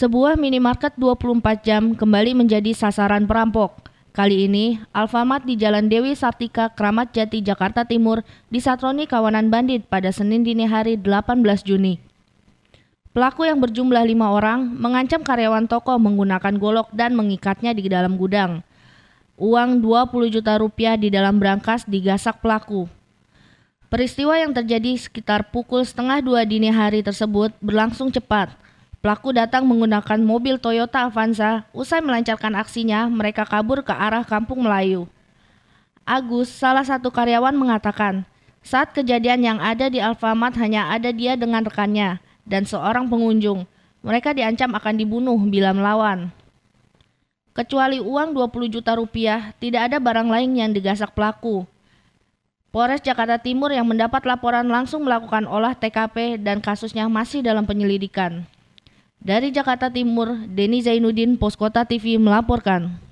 sebuah minimarket 24 jam kembali menjadi sasaran perampok. Kali ini, Alfamart di Jalan Dewi Sartika, Kramat Jati, Jakarta Timur disatroni kawanan bandit pada Senin dini hari 18 Juni. Pelaku yang berjumlah lima orang mengancam karyawan toko menggunakan golok dan mengikatnya di dalam gudang. Uang 20 juta rupiah di dalam brankas digasak pelaku. Peristiwa yang terjadi sekitar pukul setengah dua dini hari tersebut berlangsung cepat – Pelaku datang menggunakan mobil Toyota Avanza. Usai melancarkan aksinya, mereka kabur ke arah Kampung Melayu. Agus, salah satu karyawan mengatakan, saat kejadian yang ada di Alfamart hanya ada dia dengan rekannya dan seorang pengunjung. Mereka diancam akan dibunuh bila melawan. Kecuali uang 20 juta rupiah, tidak ada barang lain yang digasak pelaku. Polres Jakarta Timur yang mendapat laporan langsung melakukan olah TKP dan kasusnya masih dalam penyelidikan. Dari Jakarta Timur, Denny Zainuddin, Poskota TV melaporkan.